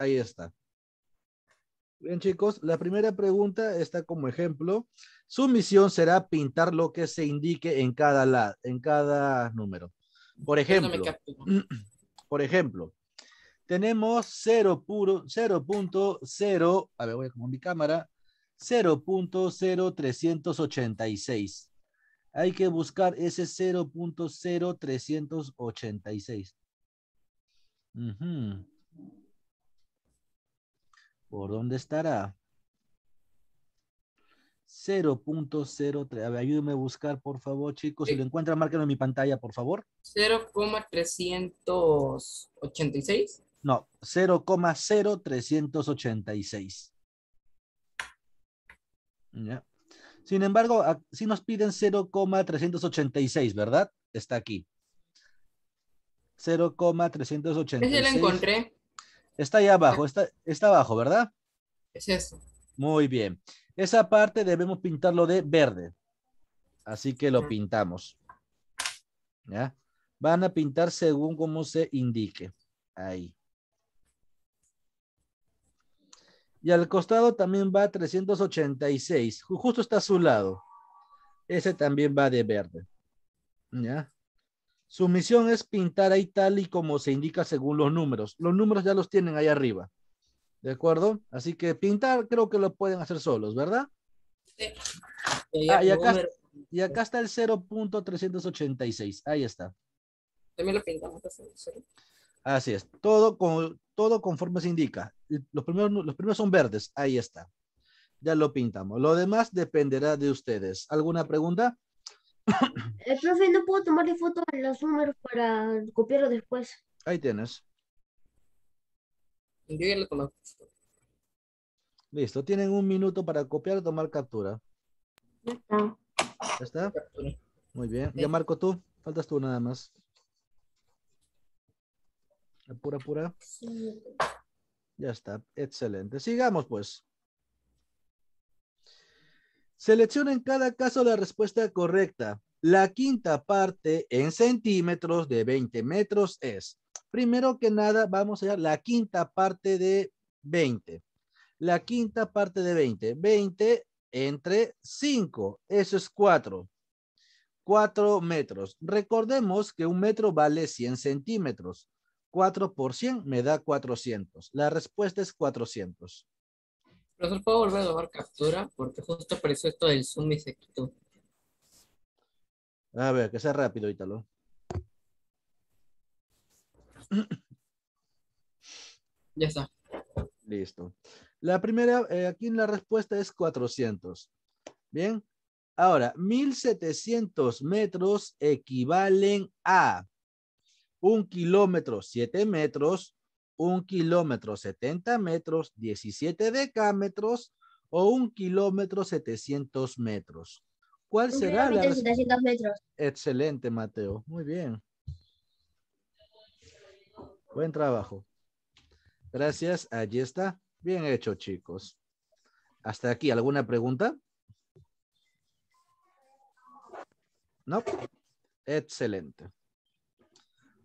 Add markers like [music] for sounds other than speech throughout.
Ahí está. Bien, chicos, la primera pregunta está como ejemplo. Su misión será pintar lo que se indique en cada, la, en cada número. Por ejemplo, [clears throat] por ejemplo, tenemos 0.0, a ver, voy a como mi cámara, 0.0386. Hay que buscar ese 0.0386. Uh ¿Por dónde estará? 0.03. A ver, ayúdenme a buscar, por favor, chicos. Si lo encuentran, márquenlo en mi pantalla, por favor. 0,386. No, 0,0386. Sin embargo, si nos piden 0,386, ¿verdad? Está aquí. 0,386. Ya lo encontré. Está ahí abajo, está, está abajo, ¿verdad? Es eso. Muy bien. Esa parte debemos pintarlo de verde. Así que lo pintamos. ¿Ya? Van a pintar según como se indique. Ahí. Y al costado también va 386. Justo está a su lado. Ese también va de verde. ¿Ya? Su misión es pintar ahí tal y como se indica según los números. Los números ya los tienen ahí arriba. ¿De acuerdo? Así que pintar creo que lo pueden hacer solos, ¿verdad? Sí. Ah, y, acá, y, acá, está el 0.386. Ahí está. También lo pintamos. Pues, Así es. Todo, con, todo conforme se indica. Los primeros, los primeros son verdes. Ahí está. Ya lo pintamos. Lo demás dependerá de ustedes. ¿Alguna pregunta? El profe, no puedo tomarle foto a los números para copiarlo después. Ahí tienes. Listo, tienen un minuto para copiar o tomar captura. Ya está. ¿Ya está? Muy bien. Ya Marco tú, faltas tú nada más. Apura, apura. Sí. Ya está, excelente. Sigamos pues. Selecciona en cada caso la respuesta correcta. La quinta parte en centímetros de 20 metros es, primero que nada, vamos a ver la quinta parte de 20. La quinta parte de 20. 20 entre 5, eso es 4. 4 metros. Recordemos que un metro vale 100 centímetros. 4 por 100 me da 400. La respuesta es 400. Profesor, ¿puedo volver a tomar captura? Porque justo apareció esto del Zoom y se quitó. A ver, que sea rápido, Ítalo. Ya está. Listo. La primera, eh, aquí en la respuesta es 400. Bien. Ahora, 1700 metros equivalen a un kilómetro, 7 metros, un kilómetro 70 metros, 17 decámetros o un kilómetro 700 metros. ¿Cuál un será 700 metros. Excelente, Mateo. Muy bien. Buen trabajo. Gracias. Allí está. Bien hecho, chicos. Hasta aquí. ¿Alguna pregunta? No. Excelente.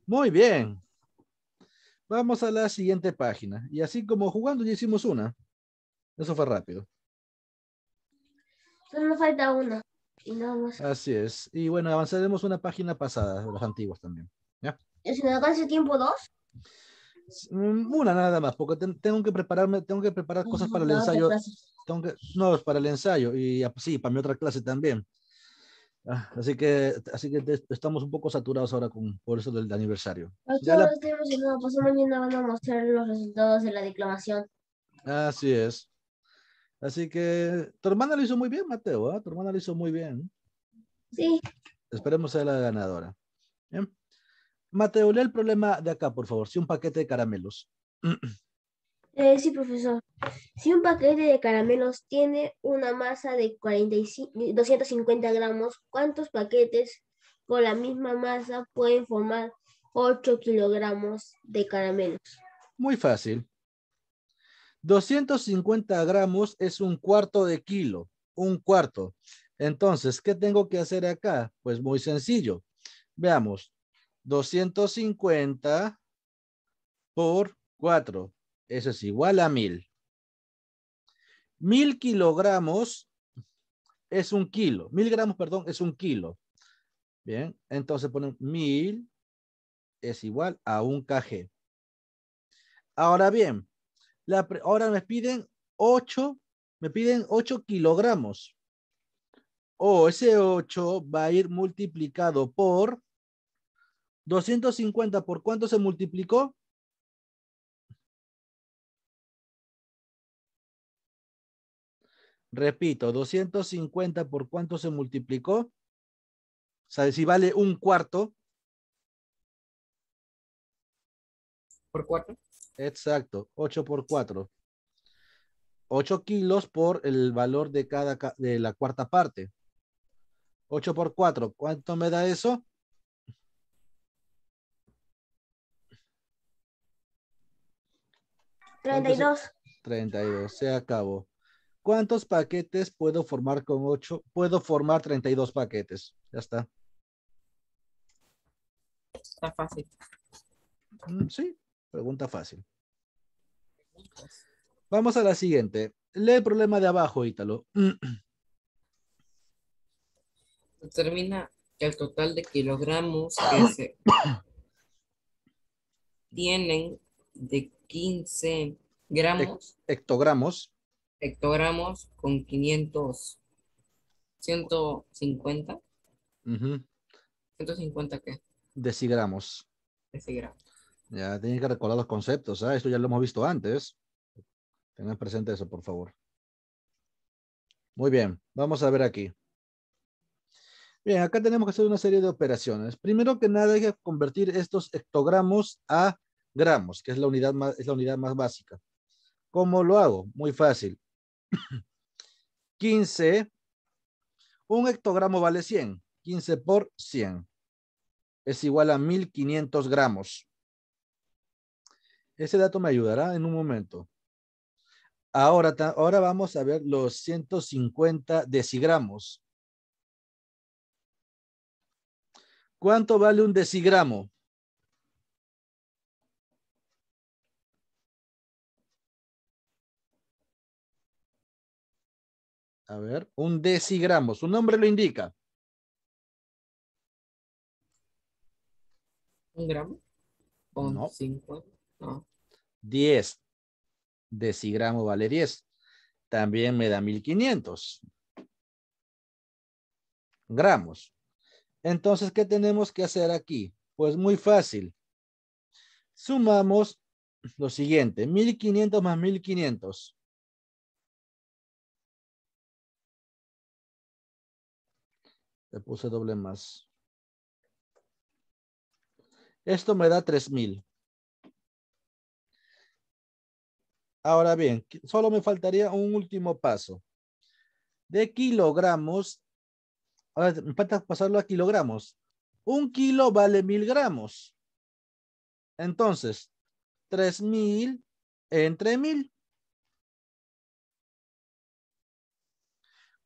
Muy bien. Vamos a la siguiente página. Y así como jugando ya hicimos una. Eso fue rápido. Solo falta una. Y Así es. Y bueno, avanzaremos una página pasada, los antiguos también. ¿Ya? si me alcanza tiempo dos? Mm, una nada más, porque tengo que prepararme, tengo que preparar cosas para el ensayo. Tengo que, no, para el ensayo y ah, sí, para mi otra clase también. Ah, así que, así que estamos un poco saturados ahora con, por eso del aniversario. Pues ya la... estoy pues mañana van a mostrar los resultados de la declamación. Así es. Así que tu hermana lo hizo muy bien, Mateo, ¿eh? tu hermana lo hizo muy bien. Sí. Esperemos ser la ganadora. Mateo, lee el problema de acá, por favor. sí, un paquete de caramelos. [clears throat] Eh, sí, profesor. Si un paquete de caramelos tiene una masa de 45, 250 gramos, ¿cuántos paquetes con la misma masa pueden formar 8 kilogramos de caramelos? Muy fácil. 250 gramos es un cuarto de kilo, un cuarto. Entonces, ¿qué tengo que hacer acá? Pues muy sencillo. Veamos, 250 por 4 eso es igual a mil. Mil kilogramos es un kilo. Mil gramos, perdón, es un kilo. Bien, entonces ponen mil es igual a un kg. Ahora bien, ahora me piden ocho, me piden 8 kilogramos. O ese 8 va a ir multiplicado por 250. ¿Por cuánto se multiplicó? Repito, 250 por cuánto se multiplicó. O sea, si vale un cuarto. ¿Por cuatro? Exacto, 8 por 4. 8 kilos por el valor de cada de la cuarta parte. 8 por 4, ¿cuánto me da eso? 32. 32, se acabó. ¿Cuántos paquetes puedo formar con 8? Puedo formar 32 paquetes. Ya está. Está fácil. Mm, sí, pregunta fácil. Vamos a la siguiente. Lee el problema de abajo, Ítalo. [clears throat] Determina el total de kilogramos que se tienen de 15 gramos. Hectogramos hectogramos con 500, 150. 150 qué? Decigramos. Decigramos. Ya tienen que recordar los conceptos. ¿ah? Esto ya lo hemos visto antes. Tengan presente eso, por favor. Muy bien, vamos a ver aquí. Bien, acá tenemos que hacer una serie de operaciones. Primero que nada hay que convertir estos hectogramos a gramos, que es la unidad más, es la unidad más básica. ¿Cómo lo hago? Muy fácil. 15, [coughs] un hectogramo vale 100. 15 por 100 es igual a 1500 gramos. Ese dato me ayudará en un momento. Ahora, ahora vamos a ver los 150 decigramos. ¿Cuánto vale un decigramo? A ver, un decigramo. Su nombre lo indica. ¿Un gramo? no. cinco? Diez. Decigramo vale diez. También me da mil quinientos. Gramos. Entonces, ¿qué tenemos que hacer aquí? Pues muy fácil. Sumamos lo siguiente. 1500 más 1500. Le puse doble más. Esto me da 3000. Ahora bien, solo me faltaría un último paso. De kilogramos, ahora me falta pasarlo a kilogramos. Un kilo vale mil gramos. Entonces, mil entre mil.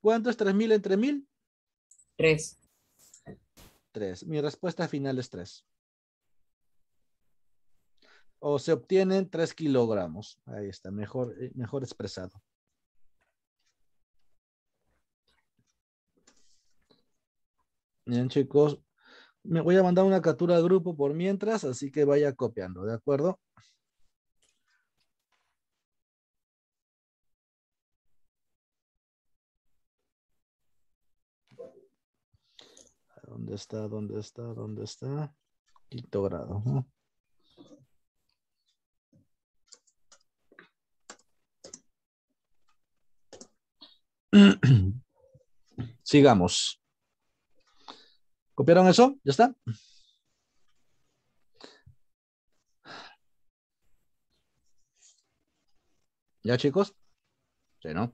¿Cuánto es 3000 entre mil? Tres. Tres. Mi respuesta final es tres. O se obtienen tres kilogramos. Ahí está, mejor, eh, mejor expresado. Bien, chicos. Me voy a mandar una captura de grupo por mientras, así que vaya copiando, ¿de acuerdo? ¿Dónde está? ¿Dónde está? ¿Dónde está? Quinto grado. [clears throat] Sigamos. ¿Copiaron eso? ¿Ya está? ¿Ya chicos? Sí, ¿no?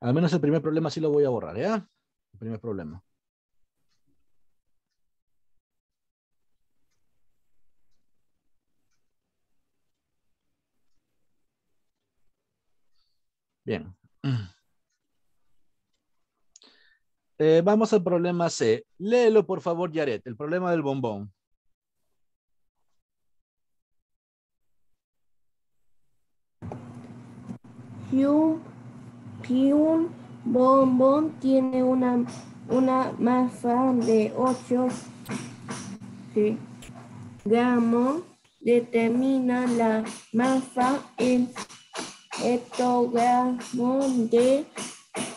Al menos el primer problema sí lo voy a borrar, ¿ya? El primer problema. Mm. Eh, vamos al problema C. Léelo, por favor, Yaret, el problema del bombón. Y un, bombón tiene una, una masa de 8 gramos. Determina la masa en esto de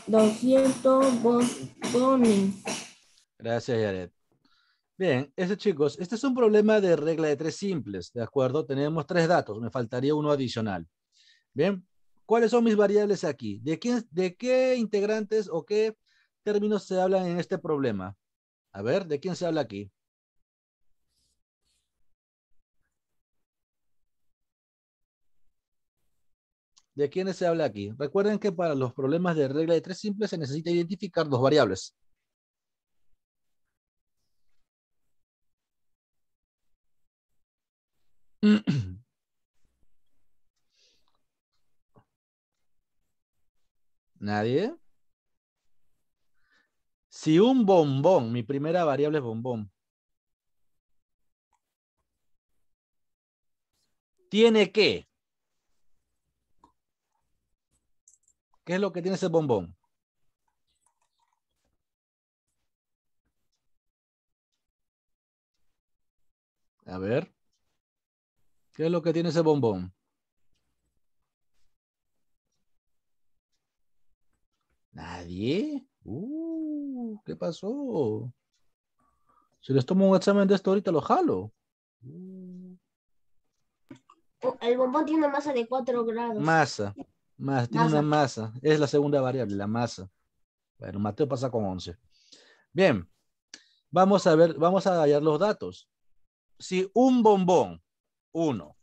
200 Gracias, Jared. Bien, este chicos, este es un problema de regla de tres simples, ¿de acuerdo? Tenemos tres datos, me faltaría uno adicional. Bien, ¿cuáles son mis variables aquí? ¿De, quién, de qué integrantes o qué términos se hablan en este problema? A ver, ¿de quién se habla aquí? ¿De quiénes se habla aquí? Recuerden que para los problemas de regla de tres simples se necesita identificar dos variables. [clears throat] ¿Nadie? Si un bombón, mi primera variable es bombón, tiene que ¿Qué es lo que tiene ese bombón? A ver. ¿Qué es lo que tiene ese bombón? ¿Nadie? Uh, ¿Qué pasó? Si les tomo un examen de esto ahorita lo jalo. Oh, el bombón tiene una masa de 4 grados. Masa. Más, tiene una masa. Es la segunda variable, la masa. Bueno, Mateo pasa con 11. Bien, vamos a ver, vamos a hallar los datos. Si un bombón, uno,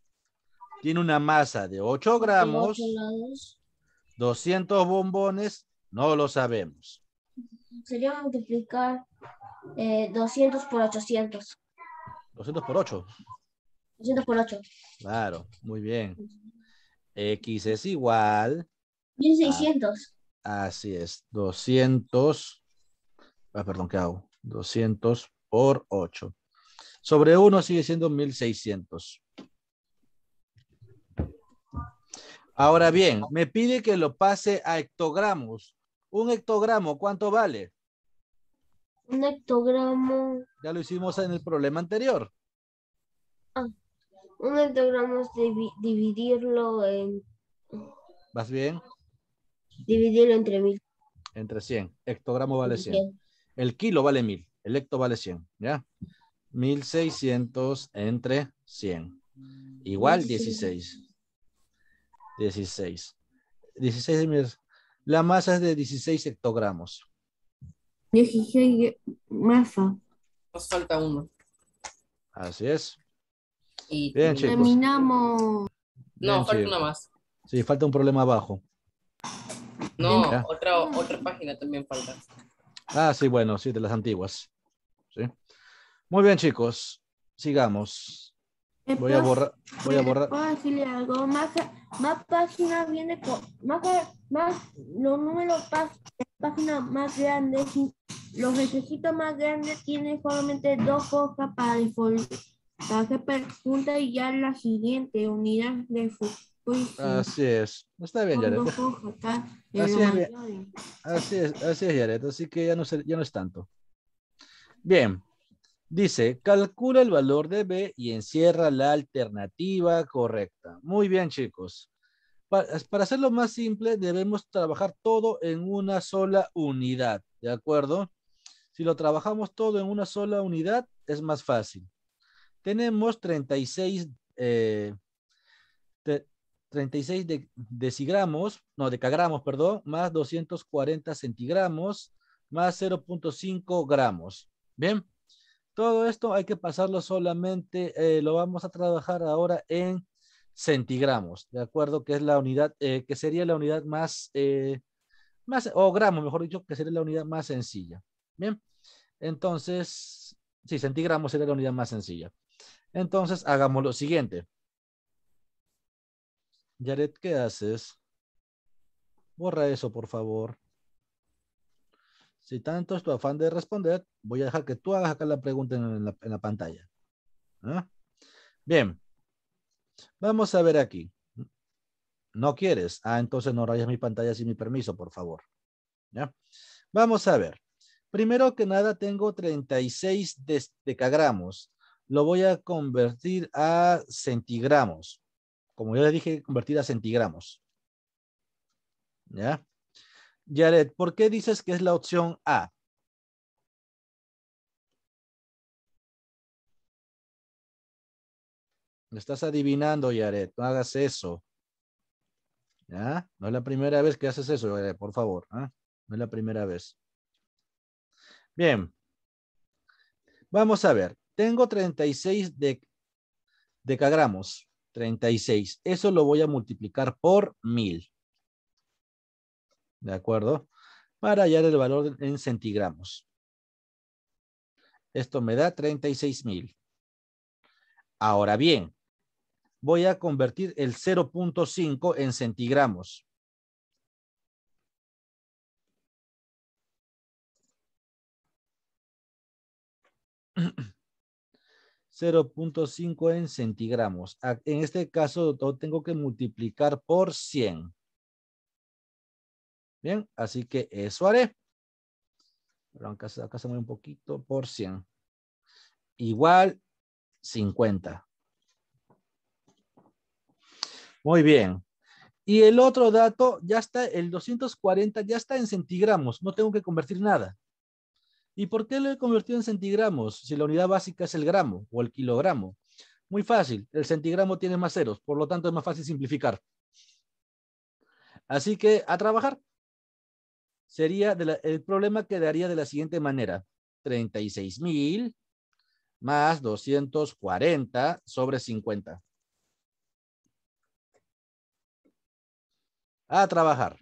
tiene una masa de 8 gramos, 200 bombones, no lo sabemos. Sería multiplicar 200 eh, por 800. 200 por 8. 200 por 8. Claro, muy bien. X es igual. 1600. así es, 200. Ah, perdón, ¿qué hago? 200 por 8. Sobre 1 sigue siendo 1600. Ahora bien, me pide que lo pase a hectogramos. Un hectogramo, ¿cuánto vale? Un hectogramo. Ya lo hicimos en el problema anterior. Ah un ideograma dividirlo en... ¿Vas bien? Dividirlo entre mil. Entre 100. Hectogramo vale 100. 100. El kilo vale 1000. El hecto vale 100. ¿Ya? 1600 entre 100. Igual 16. 16. 16 La masa es de 16 hectogramos. 16 masa. Nos falta uno. Así es. Y terminamos. no, falta una más. Sí, falta un problema abajo. No, ah. otra, otra página también falta. Ah, sí, bueno, sí, de las antiguas. ¿Sí? Muy bien, chicos. Sigamos. Voy a borrar. Voy a borrar. ¿Puedo decirle algo? Más, más páginas viene con. Más, más los números páginas más grandes. Los requisitos más grandes tienen solamente dos hojas para el folio Hace pregunta y ya la siguiente unidad de pues, Así es. Está [laughs] bien, Así es, así es, Así que ya no, ya no es tanto. Bien. Dice, calcula el valor de B y encierra la alternativa correcta. Muy bien, chicos. para hacerlo más simple, debemos trabajar todo en una sola unidad, ¿de acuerdo? Si lo trabajamos todo en una sola unidad, es más fácil tenemos 36, 36 decigramos, no, decagramos, perdón, más 240 centigramos, más 0.5 gramos. Bien, todo esto hay que pasarlo solamente, eh, lo vamos a trabajar ahora en centigramos, ¿de acuerdo? Que es la unidad, eh, que sería la unidad más, eh, más, o gramos, mejor dicho, que sería la unidad más sencilla. Bien, entonces, sí, centigramos sería la unidad más sencilla. Entonces, hagamos lo siguiente. Jared, ¿qué haces? Borra eso, por favor. Si tanto es tu afán de responder, voy a dejar que tú hagas acá la pregunta en la, pantalla. Bien. Vamos a ver aquí. ¿No quieres? Ah, entonces no rayas mi pantalla sin mi permiso, por favor. Vamos a ver. Primero que nada, tengo 36 decagramos lo voy a convertir a centigramos. Como ya le dije, convertir a centigramos. ¿Ya? Jared, ¿por qué dices que es la opción A? Me estás adivinando, Yaret. No hagas eso. ¿Ya? No es la primera vez que haces eso, por favor. ¿ah? No es la primera vez. Bien. Vamos a ver. Tengo 36 de decagramos, 36. Eso lo voy a multiplicar por 1000. ¿De acuerdo? Para hallar el valor en centigramos. Esto me da 36,000. Ahora bien, voy a convertir el 0.5 en centigramos. [clears throat] 0.5 en centigramos. En este caso tengo que multiplicar por 100. Bien, así que eso haré. Acá, acá se mueve un poquito por 100. Igual 50. Muy bien. Y el otro dato ya está, el 240 ya está en centigramos. No tengo que convertir nada. ¿Y por qué lo he convertido en centigramos si la unidad básica es el gramo o el kilogramo? Muy fácil, el centigramo tiene más ceros, por lo tanto es más fácil simplificar. Así que a trabajar. Sería el problema quedaría de la siguiente manera. 36,000 más 240 sobre 50. A trabajar.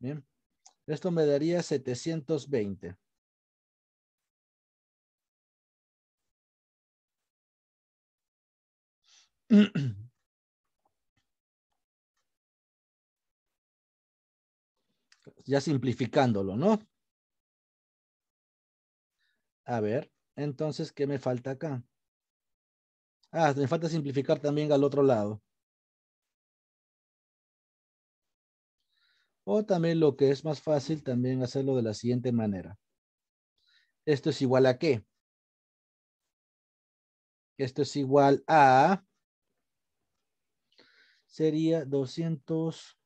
Bien. Esto me daría 720. [clears throat] Ya simplificándolo, ¿no? A ver, entonces, ¿qué me falta acá? Ah, me falta simplificar también al otro lado. O también lo que es más fácil, también hacerlo de la siguiente manera. Esto es igual a qué? Esto es igual a... Sería 200...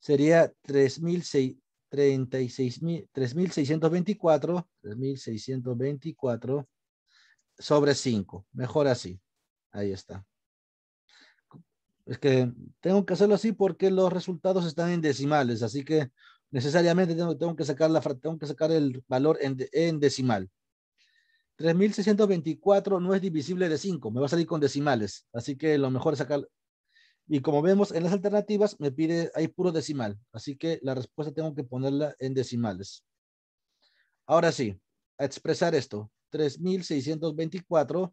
Sería 3.624. 3.624 sobre 5. Mejor así. Ahí está es que tengo que hacerlo así porque los resultados están en decimales, así que necesariamente tengo, que, sacar la, tengo que sacar el valor en, en decimal. 3624 no es divisible de 5, me va a salir con decimales, así que lo mejor es sacar. Y como vemos en las alternativas, me pide, hay puro decimal, así que la respuesta tengo que ponerla en decimales. Ahora sí, a expresar esto, 3624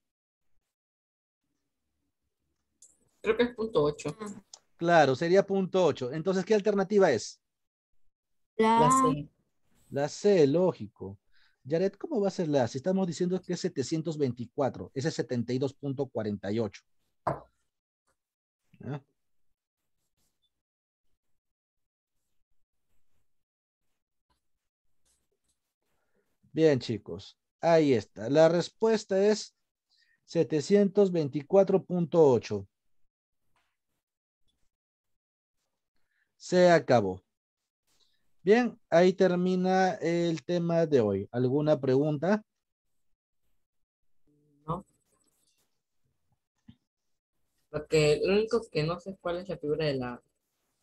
Creo que es punto 8. Claro, sería punto 8. Entonces, ¿qué alternativa es? La, C. La C, lógico. Jared, ¿cómo va a ser la? Si estamos diciendo que es 724, ese es 72.48. ¿Ah? Bien, chicos. Ahí está. La respuesta es 724.8. se acabó. Bien, ahí termina el tema de hoy. ¿Alguna pregunta? No. Porque lo único que no sé cuál es la figura de la,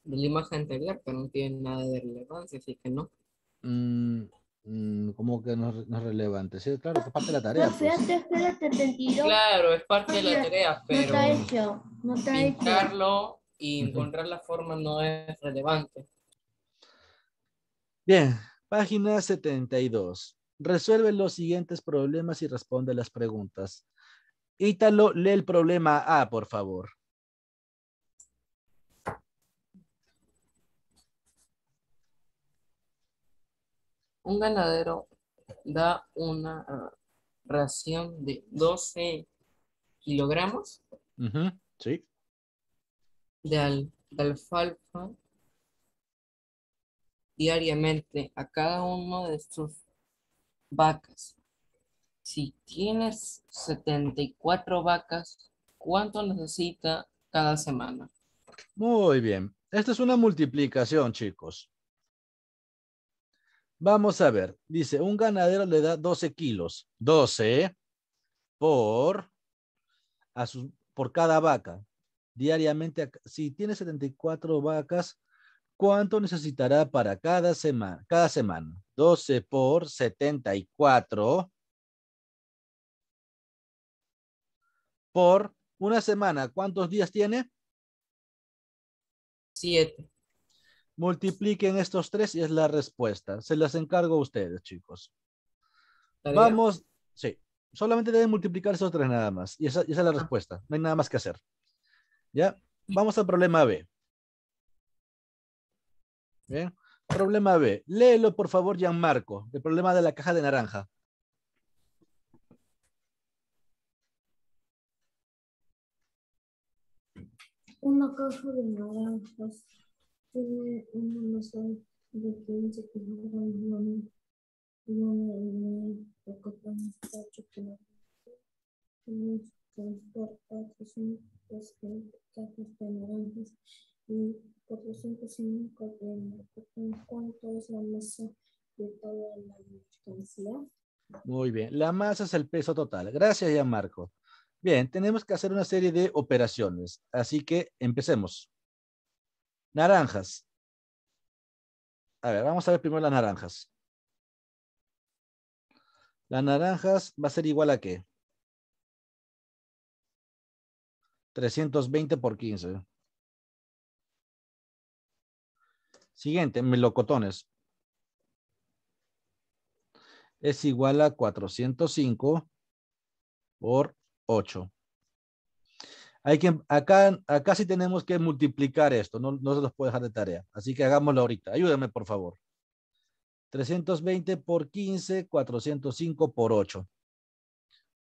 de la imagen anterior, pero no tiene nada de relevancia, así que no. ¿Cómo mm, mm, como que no, es relevante. Sí, claro, es parte de la tarea. Pues. Claro, es parte de la tarea, pero. No está hecho. No te pintarlo, hecho y encontrar la forma no es relevante. Bien, página 72. Resuelve los siguientes problemas y responde las preguntas. Ítalo, lee el problema A, por favor. Un ganadero da una ah, ración de 12 kilogramos. sí de, alfalfa diariamente a cada uno de sus vacas. Si tienes 74 vacas, ¿cuánto necesita cada semana? Muy bien. Esta es una multiplicación, chicos. Vamos a ver. Dice, un ganadero le da 12 kilos. 12 por, por cada vaca diariamente, si tiene 74 vacas, ¿cuánto necesitará para cada semana? Cada semana. 12 por 74 por una semana. ¿Cuántos días tiene? 7. Multipliquen estos tres y es la respuesta. Se las encargo a ustedes, chicos. Vamos, sí. Solamente deben multiplicar esos tres nada más. Y esa, es la ah. respuesta. No hay nada más que hacer. ¿Ya? Vamos al problema B. Bien. Problema B. Léelo, por favor, Gianmarco. El problema de la caja de naranja. Una caja de naranjas tiene una masa de 15 kilogramos y de es la masa la Muy bien, la masa es el peso total. Gracias ya, Marco. Bien, tenemos que hacer una serie de operaciones, así que empecemos. Naranjas. A ver, vamos a ver primero las naranjas. Las naranjas va a ser igual a qué? 320 por 15. Siguiente, melocotones. Es igual a 405 por 8. Hay que, acá, sí tenemos que multiplicar esto, no, se los puede dejar de tarea. Así que hagámoslo ahorita. Ayúdame, por favor. 320 por 15, 405 por 8.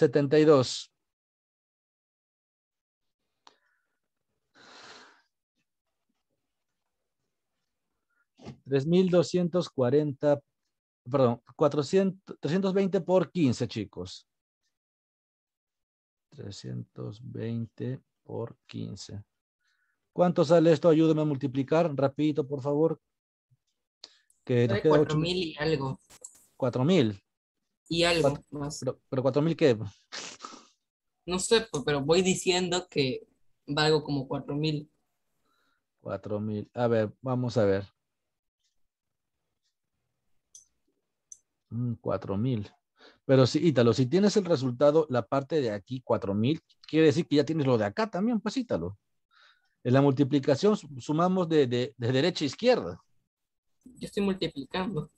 setenta y dos Tres mil doscientos cuarenta, perdón, cuatrocientos, trescientos veinte por quince, chicos. Trescientos veinte por quince. ¿Cuánto sale esto? Ayúdame a multiplicar, rapidito, por favor. Que nos queda cuatro mil y algo. Cuatro mil y algo más. Pero, cuatro 4000 qué? No sé, pero voy diciendo que valgo como 4000. 4000. A ver, vamos a ver. 4000. Mm, pero sí, Ítalo, si tienes el resultado, la parte de aquí, 4000, quiere decir que ya tienes lo de acá también, pues Ítalo. En la multiplicación sumamos de, de derecha a izquierda. Yo estoy multiplicando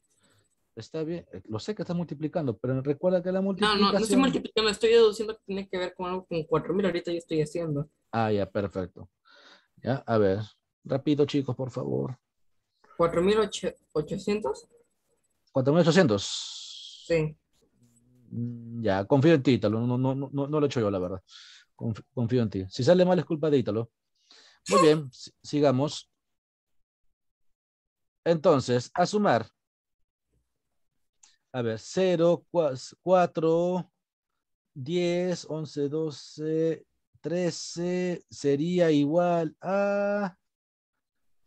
está bien, eh, lo sé que está multiplicando, pero recuerda que la multiplicación... No, no, no estoy multiplicando, estoy deduciendo que tiene que ver con algo con 4.000, ahorita yo estoy haciendo. Ah, ya, perfecto. Ya, a ver, rápido chicos, por favor. 4.800. 4.800. Sí. Mm, ya, confío en ti, Ítalo. No, no, no, lo he hecho yo, la verdad. Confío, en ti. Si sale mal es culpa de Ítalo. Muy bien, sigamos. Entonces, a sumar. A ver, 0, 4, 10, 11, 12, 13 sería igual a...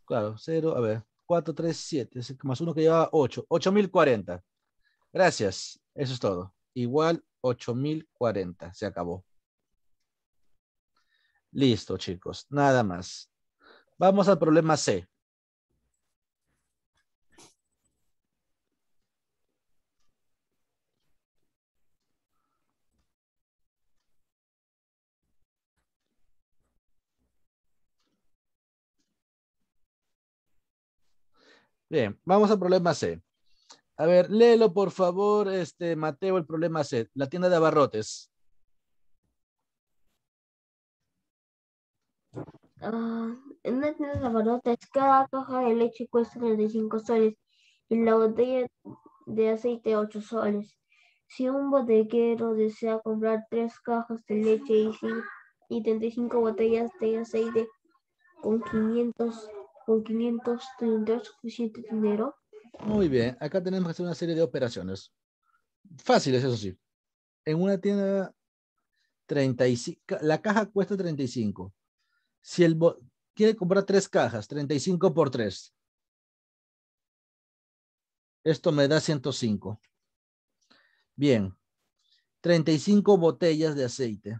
Claro, 0, a ver, 4, 3, 7, más 1 que lleva 8, 8040. Gracias, eso es todo. Igual 8040, se acabó. Listo, chicos, nada más. Vamos al problema C. Bien, vamos al problema C. A ver, léelo por favor, este Mateo, el problema C, la tienda de abarrotes. Ah, en la tienda de abarrotes, cada caja de leche cuesta 35 soles y la botella de aceite 8 soles. Si un bodeguero desea comprar 3 cajas de leche y, y 35 botellas de aceite con 500 con 500 tendrá suficiente dinero? Muy bien, acá tenemos que hacer una serie de operaciones. Fáciles, eso sí. En una tienda, 35, la caja cuesta 35. Si el quiere comprar tres cajas, 35 por 3. Esto me da 105. Bien. 35 botellas de aceite.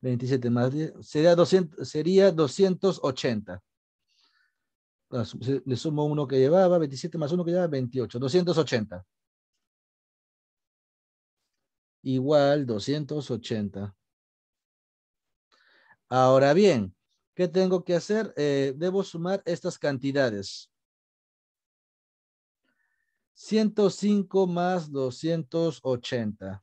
27 más 10, sería, 200, sería 280. Ah, le sumo uno que llevaba, 27 más uno que llevaba, 28, 280. Igual 280. Ahora bien, ¿qué tengo que hacer? Eh, debo sumar estas cantidades. 105 más 280.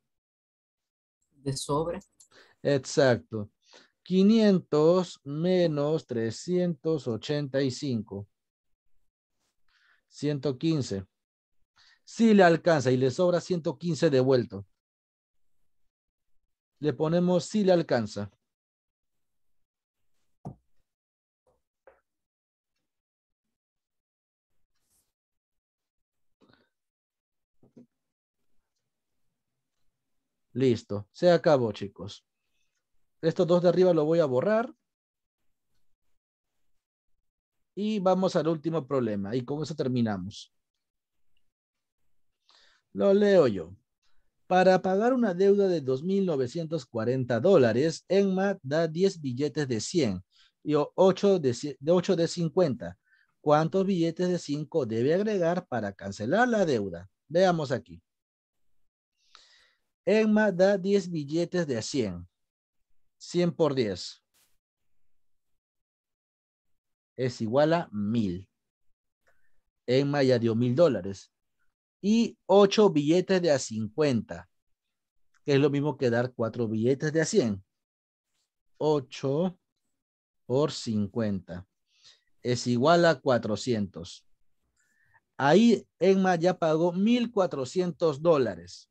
de sobra. Exacto. 500 menos 385. 115. Sí le alcanza y le sobra 115 devuelto. Le ponemos si sí le alcanza. Listo, se acabó, chicos. Estos dos de arriba lo voy a borrar. Y vamos al último problema. Y con eso terminamos. Lo leo yo. Para pagar una deuda de 2.940 dólares, Enma da 10 billetes de 100 y 8 de, 8 de 50. ¿Cuántos billetes de 5 debe agregar para cancelar la deuda? Veamos aquí. Emma da 10 billetes de a 100. 100 por 10. Es igual a 1000. Emma ya dio 1000 dólares. Y 8 billetes de a 50. Que es lo mismo que dar 4 billetes de a 100. 8 por 50 es igual a 400. Ahí Emma ya pagó 1.400 dólares.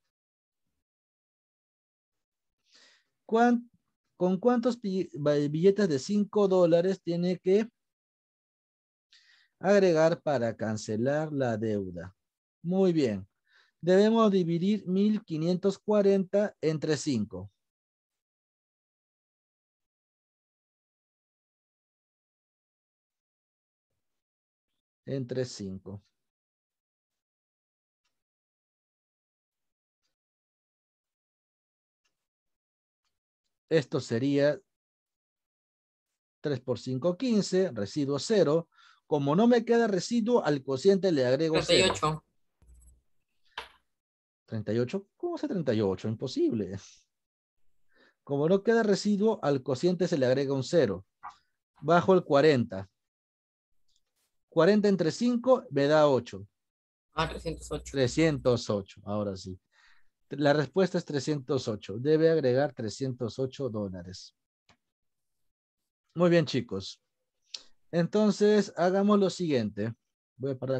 ¿Con cuántos billetes de 5 dólares tiene que agregar para cancelar la deuda? Muy bien. Debemos dividir 1540 entre 5. entre 5. Esto sería 3 por 5, 15, residuo 0. Como no me queda residuo, al cociente le agrego 38. 0. 38. ¿Cómo hace 38? Imposible. Como no queda residuo, al cociente se le agrega un 0. Bajo el 40. 40 entre 5 me da 8. Ah, 308. 308, ahora sí. La respuesta es 308. Debe agregar 308 dólares. Muy bien, chicos. Entonces, hagamos lo siguiente. Voy a parar acá.